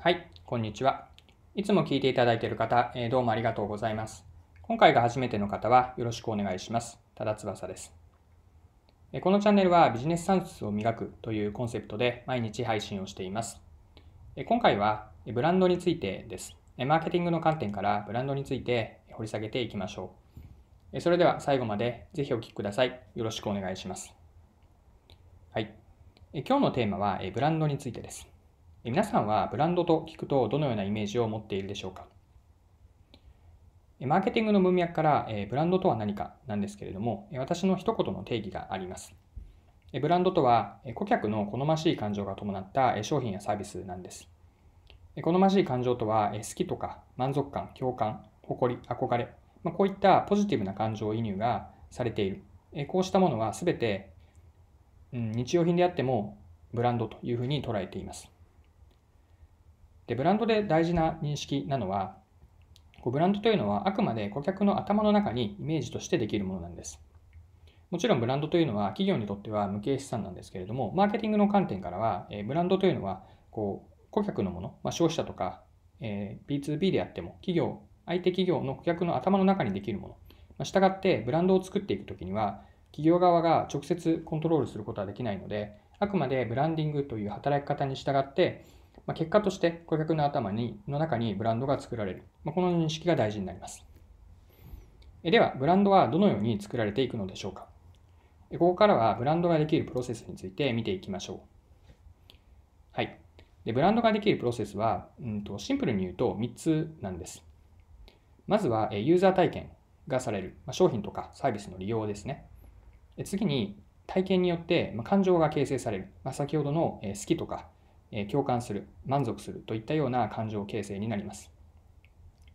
はい、こんにちは。いつも聞いていただいている方、えー、どうもありがとうございます。今回が初めての方はよろしくお願いします。ただ翼です。このチャンネルはビジネス算数を磨くというコンセプトで毎日配信をしています。今回はブランドについてです。マーケティングの観点からブランドについて掘り下げていきましょう。それでは最後までぜひお聴きください。よろしくお願いします。はい。今日のテーマはブランドについてです。皆さんはブランドと聞くとどのようなイメージを持っているでしょうかマーケティングの文脈からブランドとは何かなんですけれども私の一言の定義がありますブランドとは顧客の好ましい感情が伴った商品やサービスなんです好ましい感情とは好きとか満足感共感誇り憧れこういったポジティブな感情移入がされているこうしたものは全て日用品であってもブランドというふうに捉えていますで、ブランドで大事な認識なのは、こうブランドというのはあくまで顧客の頭の中にイメージとしてできるものなんです。もちろんブランドというのは企業にとっては無形資産なんですけれども、マーケティングの観点からは、えブランドというのはこう顧客のもの、まあ、消費者とか、え B2B であっても企業、相手企業の顧客の頭の中にできるもの。まあ、ってブランドを作っていくときには、企業側が直接コントロールすることはできないので、あくまでブランディングという働き方に従って、まあ、結果として顧客の頭にの中にブランドが作られる、まあ、この認識が大事になります。では、ブランドはどのように作られていくのでしょうか。ここからはブランドができるプロセスについて見ていきましょう。はい。でブランドができるプロセスは、うんと、シンプルに言うと3つなんです。まずは、ユーザー体験がされる、まあ、商品とかサービスの利用ですね。次に、体験によって感情が形成される、まあ、先ほどの好きとかえ共感する、満足するといったような感情形成になります。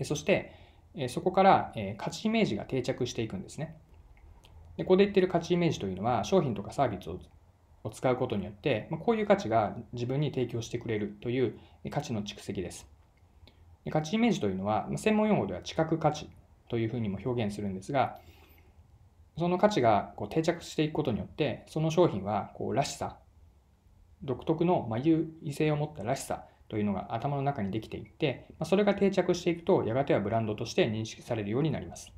そして、そこから価値イメージが定着していくんですね。でここで言ってる価値イメージというのは商品とかサービスを使うことによって、まこういう価値が自分に提供してくれるという価値の蓄積です。価値イメージというのは専門用語では知覚価値というふうにも表現するんですがその価値がこう定着していくことによってその商品はこうらしさ独特の、ま優位性を持ったらしさというのが頭の中にできていって、まそれが定着していくとやがてはブランドとして認識されるようになります。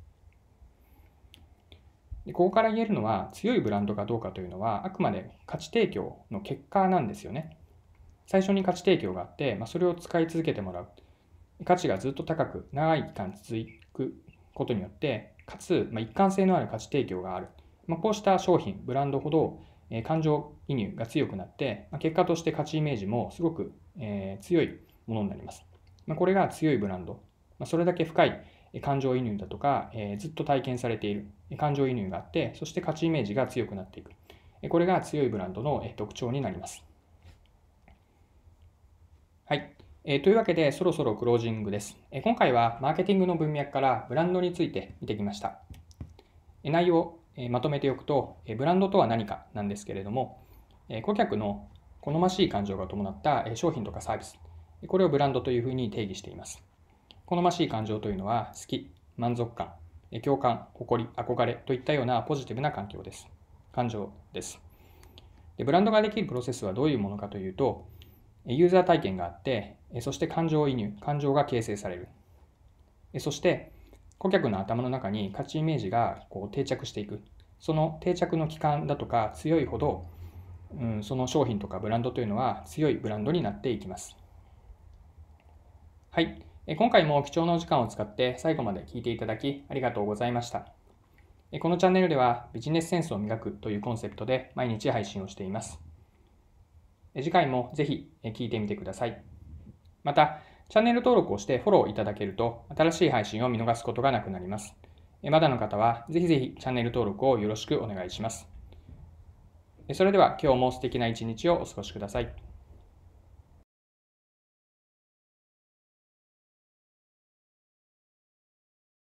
でここから言えるのは強いブランドかどうかというのはあくまで価値提供の結果なんですよね。最初に価値提供があって、まそれを使い続けてもらう。価値がずっと高く長い期間続くことによって、かつ、ま一貫性のある価値提供がある。まこうした商品、ブランドほどえ感情移入が強くなって、ま結果として価値イメージもすごく、え強いものになります。まこれが強いブランド。まそれだけ深い感情移入だとか、えずっと体験されている感情移入があって、そして価値イメージが強くなっていく。これが強いブランドの特徴になります。はい。えというわけで、そろそろクロージングです。え今回はマーケティングの文脈からブランドについて見てきました。内容まとめておくと、ブランドとは何かなんですけれども、顧客の好ましい感情が伴った商品とかサービス、これをブランドというふうに定義しています。好ましい感情というのは、好き、満足感、共感、誇り、憧れといったようなポジティブな環境です。感情です。でブランドができるプロセスはどういうものかというと、ユーザー体験があって、そして感情移入、感情が形成される。そして、顧客の頭の中に価値イメージがこう定着していく。その定着の期間だとか強いほど、うん、その商品とかブランドというのは強いブランドになっていきます。はい。今回も貴重なお時間を使って最後まで聞いていただきありがとうございました。このチャンネルではビジネスセンスを磨くというコンセプトで毎日配信をしています。次回もぜひ聞いてみてください。また、チャンネル登録をしてフォローいただけると、新しい配信を見逃すことがなくなります。まだの方は、ぜひぜひチャンネル登録をよろしくお願いします。それでは今日も素敵な一日をお過ごしください。